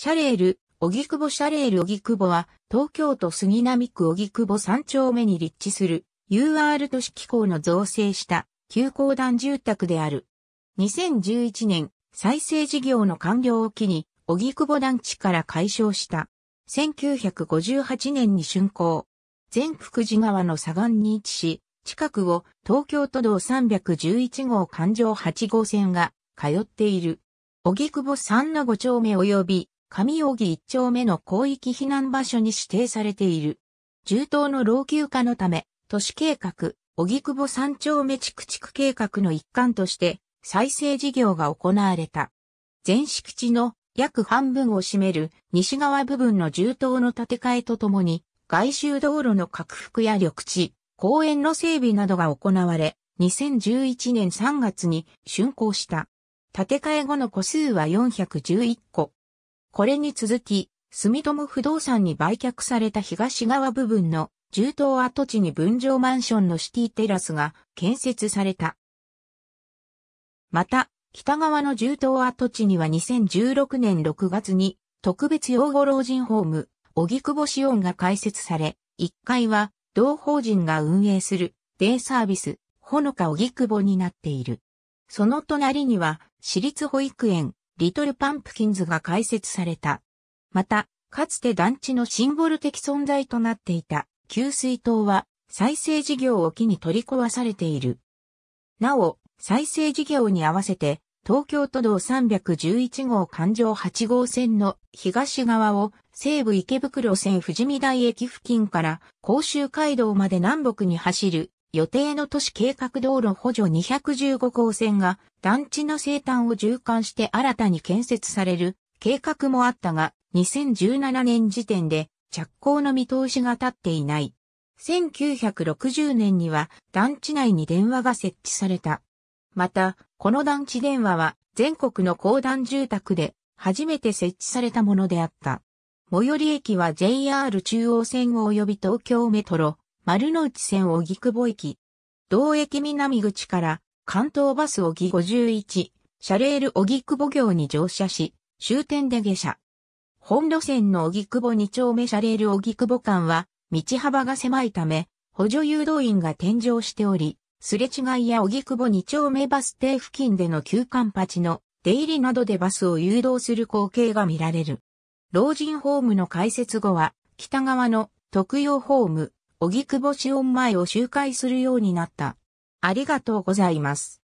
シャレール、久保シャレール久保は、東京都杉並区久保3丁目に立地する、UR 都市機構の造成した、旧行団住宅である。2011年、再生事業の完了を機に、久保団地から解消した。1958年に竣工。全福寺川の左岸に位置し、近くを東京都道311号環状8号線が通っている。久保3の5丁目及び上大木一丁目の広域避難場所に指定されている。重島の老朽化のため、都市計画、小木久保三丁目地区地区計画の一環として、再生事業が行われた。全敷地の約半分を占める西側部分の重島の建て替えとともに、外周道路の拡幅や緑地、公園の整備などが行われ、2011年3月に竣工した。建て替え後の個数は411個。これに続き、住友不動産に売却された東側部分の重棟跡地に分譲マンションのシティテラスが建設された。また、北側の重棟跡地には2016年6月に特別養護老人ホーム、久保志音が開設され、1階は同法人が運営するデイサービス、ほのか久保になっている。その隣には私立保育園、リトルパンプキンズが開設された。また、かつて団地のシンボル的存在となっていた給水塔は再生事業を機に取り壊されている。なお、再生事業に合わせて東京都道311号環状8号線の東側を西武池袋線富士見台駅付近から甲州街道まで南北に走る予定の都市計画道路補助215号線が団地の生誕を循環して新たに建設される計画もあったが、2017年時点で着工の見通しが立っていない。1960年には団地内に電話が設置された。また、この団地電話は全国の公団住宅で初めて設置されたものであった。最寄り駅は JR 中央線及び東京メトロ、丸の内線小木久保駅。同駅南口から関東バス小木51、ャレール小木久保行に乗車し、終点で下車。本路線の小木久保2丁目シャレール小木久保間は、道幅が狭いため、補助誘導員が天乗しており、すれ違いや小木久保2丁目バス停付近での休館チの出入りなどでバスを誘導する光景が見られる。老人ホームの開設後は、北側の特用ホーム、荻窪志音前を周回するようになった。ありがとうございます。